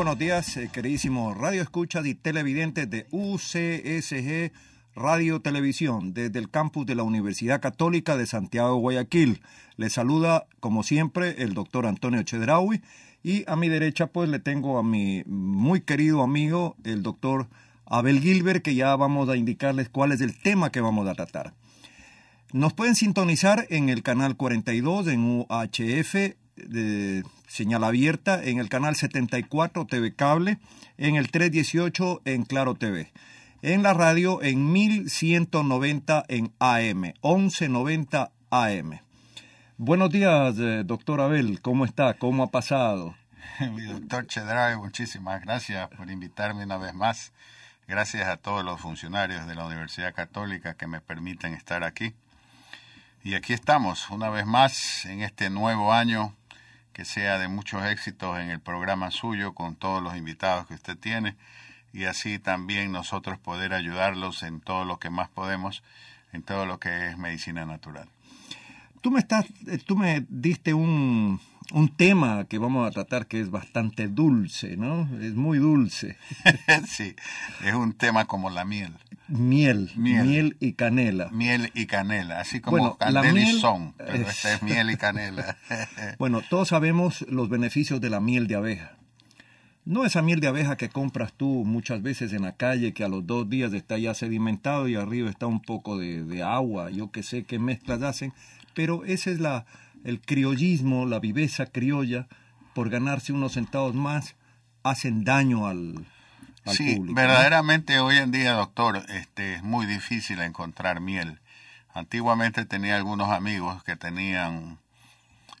buenos días, eh, queridísimos radio y televidentes de UCSG Radio Televisión desde el campus de la Universidad Católica de Santiago Guayaquil. Les saluda, como siempre, el doctor Antonio Chedraui y a mi derecha pues le tengo a mi muy querido amigo, el doctor Abel Gilbert, que ya vamos a indicarles cuál es el tema que vamos a tratar. Nos pueden sintonizar en el canal 42 en UHF de señal abierta, en el canal 74 TV Cable, en el 318 en Claro TV. En la radio en 1190 en AM, 1190 AM. Buenos días, eh, doctor Abel, ¿cómo está? ¿Cómo ha pasado? Mi doctor Chedraui, muchísimas gracias por invitarme una vez más. Gracias a todos los funcionarios de la Universidad Católica que me permiten estar aquí. Y aquí estamos, una vez más, en este nuevo año que sea de muchos éxitos en el programa suyo con todos los invitados que usted tiene y así también nosotros poder ayudarlos en todo lo que más podemos, en todo lo que es medicina natural tú me estás, eh, tú me diste un, un tema que vamos a tratar que es bastante dulce, ¿no? Es muy dulce. sí, es un tema como la miel. Miel, miel, y canela. Miel y canela, así como bueno, son, pero este es miel y canela. bueno, todos sabemos los beneficios de la miel de abeja. No esa miel de abeja que compras tú muchas veces en la calle, que a los dos días está ya sedimentado y arriba está un poco de, agua, yo qué sé qué mezclas hacen, pero ese es la, el criollismo, la viveza criolla, por ganarse unos centavos más, hacen daño al, sí, Verdaderamente hoy en día, doctor, este, es muy difícil encontrar miel. Antiguamente tenía algunos amigos que tenían,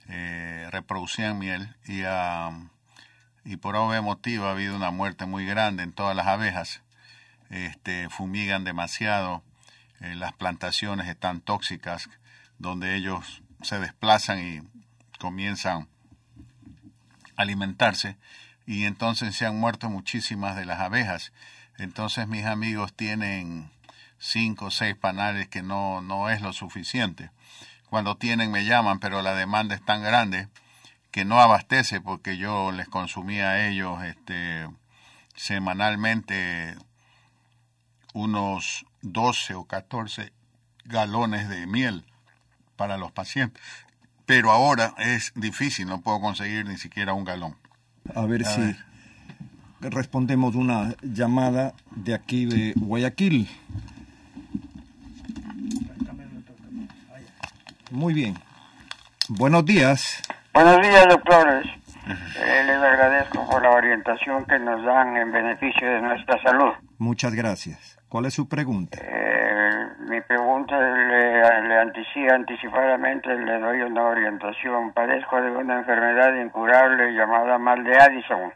eh, reproducían miel y a... Ah, y por obvio motivo ha habido una muerte muy grande en todas las abejas. Este, fumigan demasiado, eh, las plantaciones están tóxicas, donde ellos se desplazan y comienzan a alimentarse y entonces se han muerto muchísimas de las abejas. Entonces mis amigos tienen cinco o seis panales que no, no es lo suficiente. Cuando tienen me llaman, pero la demanda es tan grande que no abastece porque yo les consumía a ellos este, semanalmente unos 12 o 14 galones de miel para los pacientes. Pero ahora es difícil, no puedo conseguir ni siquiera un galón. A ver si respondemos una llamada de aquí de Guayaquil. Muy bien. Buenos días. Buenos días, doctores. Eh, les agradezco por la orientación que nos dan en beneficio de nuestra salud. Muchas gracias. ¿Cuál es su pregunta? Eh, mi pregunta le, anticipa, anticipadamente le doy una orientación. Padezco de una enfermedad incurable llamada mal de Addison.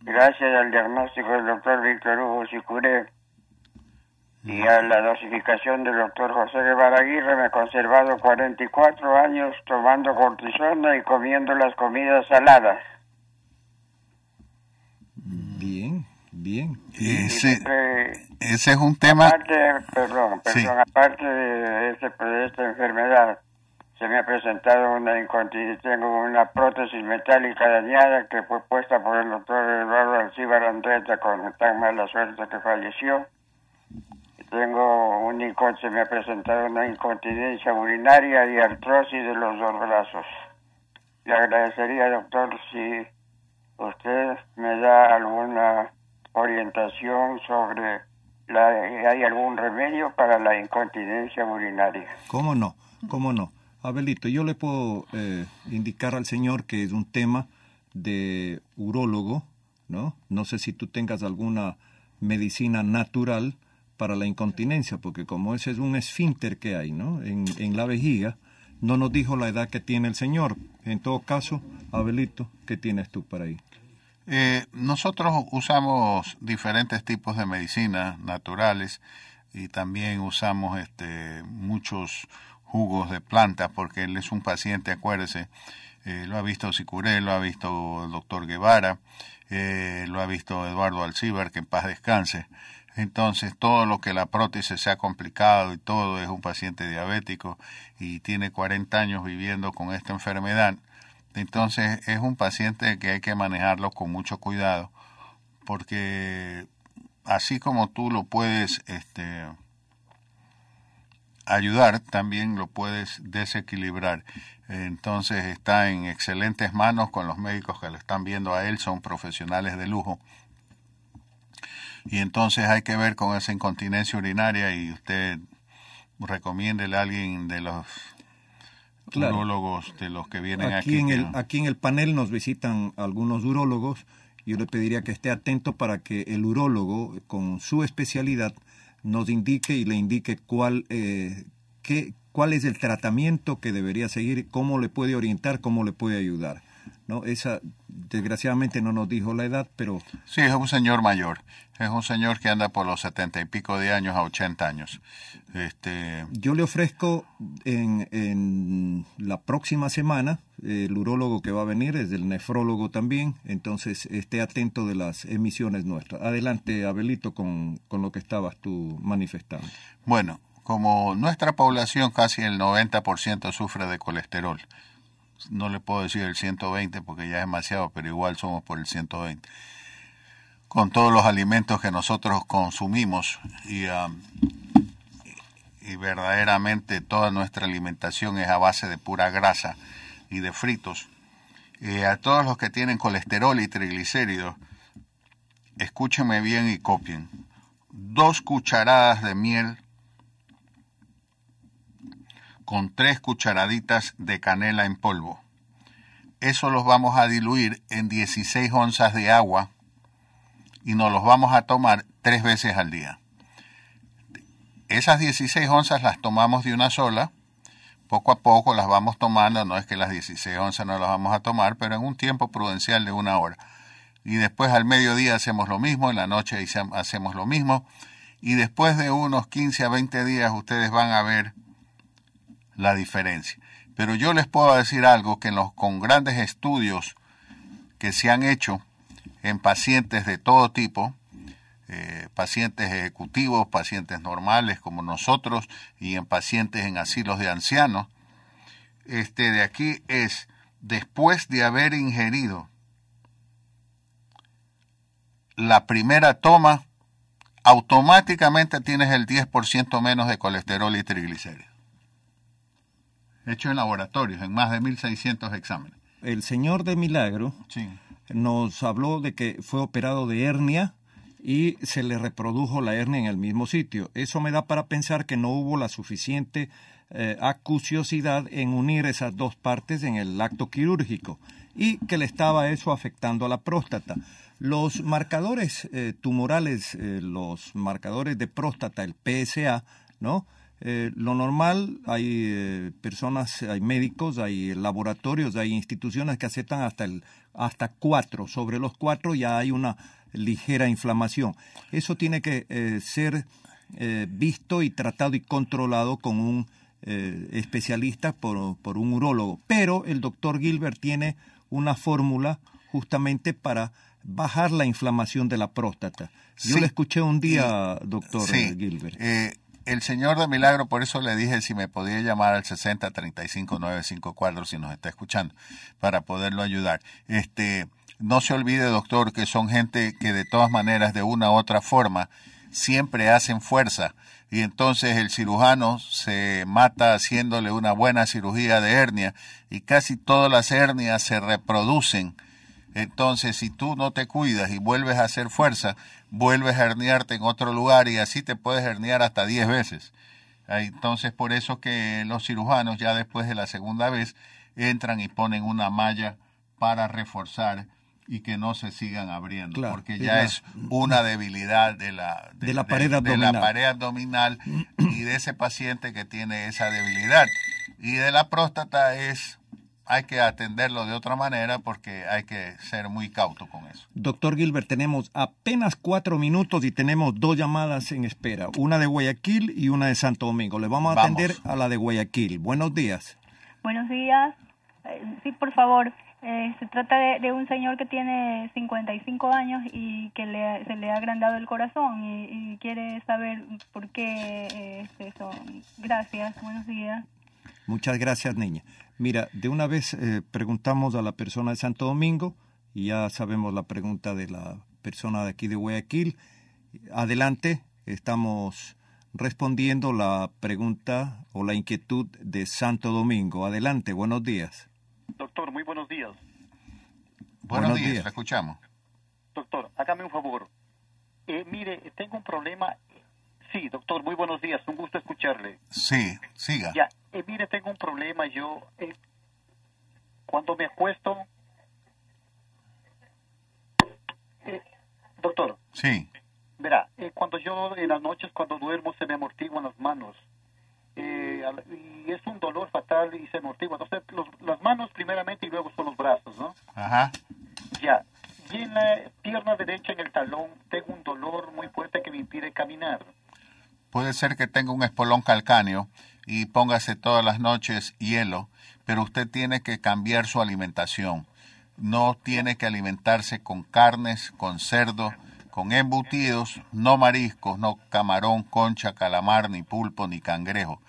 Gracias al diagnóstico del doctor Víctor Hugo Sicuré, y a la dosificación del doctor José Guevara Aguirre me he conservado 44 años tomando cortisona y comiendo las comidas saladas. Bien, bien. Ese, ese es un tema... perdón, perdón, aparte este, de, esta enfermedad, se me ha presentado una incontinencia, tengo una prótesis metálica dañada que fue puesta por el doctor Eduardo Alcíbar Andreta con tan mala suerte que falleció tengo un se me ha presentado una incontinencia urinaria y artrosis de los dos brazos. Le agradecería, doctor, si usted me da alguna orientación sobre la, hay algún remedio para la incontinencia urinaria. ¿Cómo no? ¿Cómo no? Abelito, yo le puedo eh, indicar al señor que es un tema de urólogo, ¿no? No sé si tú tengas alguna medicina natural para la incontinencia, porque como ese es un esfínter que hay ¿no? en, en la vejiga, no nos dijo la edad que tiene el Señor. En todo caso, Abelito, ¿qué tienes tú para ahí? Eh, nosotros usamos diferentes tipos de medicinas naturales y también usamos este, muchos jugos de plantas porque él es un paciente, acuérdese, eh, lo ha visto Sicuré, lo ha visto el doctor Guevara, eh, lo ha visto Eduardo Alcibar, que en paz descanse. Entonces, todo lo que la prótesis se ha complicado y todo es un paciente diabético y tiene 40 años viviendo con esta enfermedad. Entonces, es un paciente que hay que manejarlo con mucho cuidado porque así como tú lo puedes este, ayudar, también lo puedes desequilibrar. Entonces está en excelentes manos con los médicos que lo están viendo a él, son profesionales de lujo y entonces hay que ver con esa incontinencia urinaria y usted recomiéndele a alguien de los urólogos de los que vienen aquí. Aquí en, el, panel nos visitan algunos urólogos. Yo le pediría que esté atento para que el urólogo, con su especialidad, nos indique y le indique cuál, eh, cuál es el tratamiento que debería seguir, cómo le puede orientar, cómo le puede ayudar. ¿no? Esa, desgraciadamente no nos dijo la edad, pero... Sí, es un señor mayor, es un señor que anda por los setenta y pico de años a ochenta años. Este... Yo le ofrezco en, la próxima semana, el urólogo que va a venir es el nefrólogo también, entonces esté atento de las emisiones nuestras. Adelante, Abelito, con, con lo que estabas tú manifestando. Bueno, como nuestra población, casi el 90% sufre de colesterol no le puedo decir el 120 porque ya es demasiado, pero igual somos por el 120. Con todos los alimentos que nosotros consumimos um, y, verdaderamente toda nuestra alimentación es a base de pura grasa y de fritos. Eh, a todos los que tienen colesterol y triglicéridos, escúchenme bien y copien. Dos cucharadas de miel con tres cucharaditas de canela en polvo. Eso los vamos a diluir en 16 onzas de agua y nos los vamos a tomar tres veces al día. Esas 16 onzas las tomamos de una sola, poco a poco las vamos tomando, no es que las 16 onzas no las vamos a tomar, pero en un tiempo prudencial de una hora. Y después al mediodía hacemos lo mismo, en la noche hacemos lo mismo, y después de unos 15 a 20 días ustedes van a ver la diferencia. Pero yo les puedo decir algo que en los, con grandes estudios que se han hecho en pacientes de todo tipo, eh, pacientes ejecutivos, pacientes normales como nosotros y en pacientes en asilos de ancianos, este de aquí es después de haber ingerido la primera toma, automáticamente tienes el 10% menos de colesterol y triglicéridos hecho en laboratorios, en más de 1.600 exámenes. El señor de Milagro nos habló de que fue operado de hernia y se le reprodujo la hernia en el mismo sitio. Eso me da para pensar que no hubo la suficiente eh, acuciosidad en unir esas dos partes en el acto quirúrgico y que le estaba eso afectando a la próstata. Los marcadores eh, tumorales, eh, los marcadores de próstata, el PSA, ¿no? Eh, lo normal, hay eh, personas, hay médicos, hay laboratorios, hay instituciones que aceptan hasta el hasta cuatro. Sobre los cuatro ya hay una ligera inflamación. Eso tiene que eh, ser visto y tratado y controlado con un especialista por, por un urólogo. Pero el doctor Gilbert tiene una fórmula justamente para bajar la inflamación de la próstata. Yo le escuché un día, doctor sí. Gilbert el señor de milagro, por eso le dije si me podía llamar al 60 35 si nos está escuchando, para poderlo ayudar. Este, no se olvide, doctor, que son gente que de todas maneras, de una u otra forma, siempre hacen fuerza. Y entonces el cirujano se mata haciéndole una buena cirugía de hernia y casi todas las hernias se reproducen. Entonces, si tú no te cuidas y vuelves a hacer fuerza, vuelves a herniarte en otro lugar y así te puedes herniar hasta 10 veces. Ah, entonces, por eso que los cirujanos ya después de la segunda vez entran y ponen una malla para reforzar y que no se sigan abriendo, porque ya es una debilidad de la, de, de, la pared abdominal y de ese paciente que tiene esa debilidad. Y de la próstata es hay que atenderlo de otra manera porque hay que ser muy cauto con eso. Doctor Gilbert, tenemos apenas cuatro minutos y tenemos dos llamadas en espera, una de Guayaquil y una de Santo Domingo. Le vamos a atender a la de Guayaquil. Buenos días. Buenos días. Eh, sí, por favor. Eh, se trata de, un señor que tiene 55 años y que se le ha agrandado el corazón y, quiere saber por qué eh, es eso. Gracias, buenos días. Muchas gracias, niña. Mira, de una vez eh, preguntamos a la persona de Santo Domingo y ya sabemos la pregunta de la persona de aquí de Guayaquil. Adelante, estamos respondiendo la pregunta o la inquietud de Santo Domingo. Adelante, buenos días. Doctor, muy buenos días. Buenos, días, la escuchamos. Doctor, hágame un favor. Eh, mire, tengo un problema. Sí, doctor, muy buenos días, un gusto escucharle. Sí, siga. Ya, eh, mire, tengo un problema, yo eh, cuando me acuesto, eh, doctor. Sí. Verá, eh, cuando yo en las noches, cuando duermo, se me amortiguan las manos. y es un dolor fatal y se amortigua. Entonces, las manos primeramente y luego son los brazos, ¿no? Ajá. Ya. Y en la pierna derecha, en el talón, tengo un dolor muy fuerte que me impide caminar. Puede ser que tenga un espolón calcáneo y póngase todas las noches hielo, pero usted tiene que cambiar su alimentación. No tiene que alimentarse con carnes, con cerdo, con embutidos, no mariscos, no camarón, concha, calamar, ni pulpo, ni cangrejo.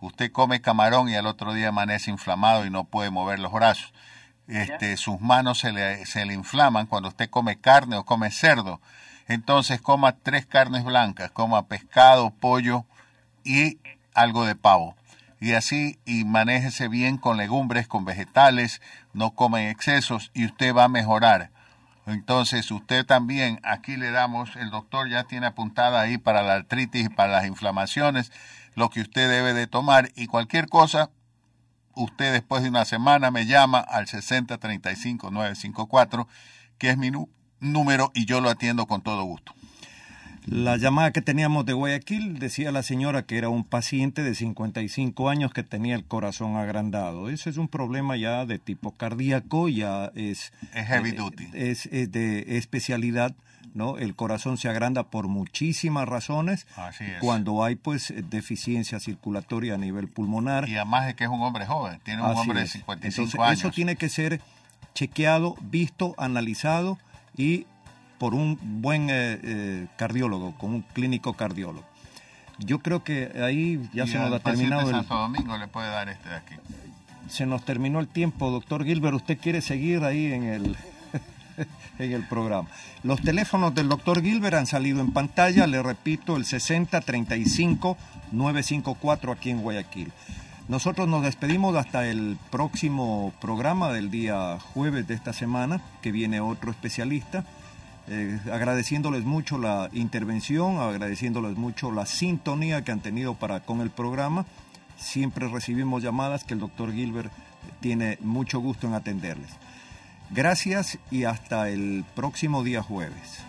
Usted come camarón y al otro día amanece inflamado y no puede mover los brazos. Este, sus manos se le, se le inflaman cuando usted come carne o come cerdo. Entonces coma tres carnes blancas, coma pescado, pollo y algo de pavo. Y así, y manéjese bien con legumbres, con vegetales, no coma en excesos y usted va a mejorar. Entonces, usted también, aquí le damos, el doctor ya tiene apuntada ahí para la artritis y para las inflamaciones, lo que usted debe de tomar y cualquier cosa, usted después de una semana me llama al 6035954, que es mi, número y yo lo atiendo con todo gusto. La llamada que teníamos de Guayaquil decía la señora que era un paciente de 55 años que tenía el corazón agrandado. Eso es un problema ya de tipo cardíaco, ya es... heavy eh, duty. Es, de especialidad, ¿no? El corazón se agranda por muchísimas razones. Así es. Cuando hay, pues, deficiencia circulatoria a nivel pulmonar. Y además es que es un hombre joven, tiene un hombre de 55 años. Eso tiene que ser chequeado, visto, analizado y por un buen eh, eh, cardiólogo, con un clínico cardiólogo. Yo creo que ahí ya se nos ha terminado el... Santo Domingo le puede dar este de aquí. Se nos terminó el tiempo, doctor Gilbert. ¿Usted quiere seguir ahí en el, en el programa? Los teléfonos del doctor Gilbert han salido en pantalla, le repito, el 6035-954 aquí en Guayaquil. Nosotros nos despedimos hasta el próximo programa del día jueves de esta semana, que viene otro especialista. Eh, agradeciéndoles mucho la intervención, agradeciéndoles mucho la sintonía que han tenido para con el programa. Siempre recibimos llamadas que el doctor Gilbert tiene mucho gusto en atenderles. Gracias y hasta el próximo día jueves.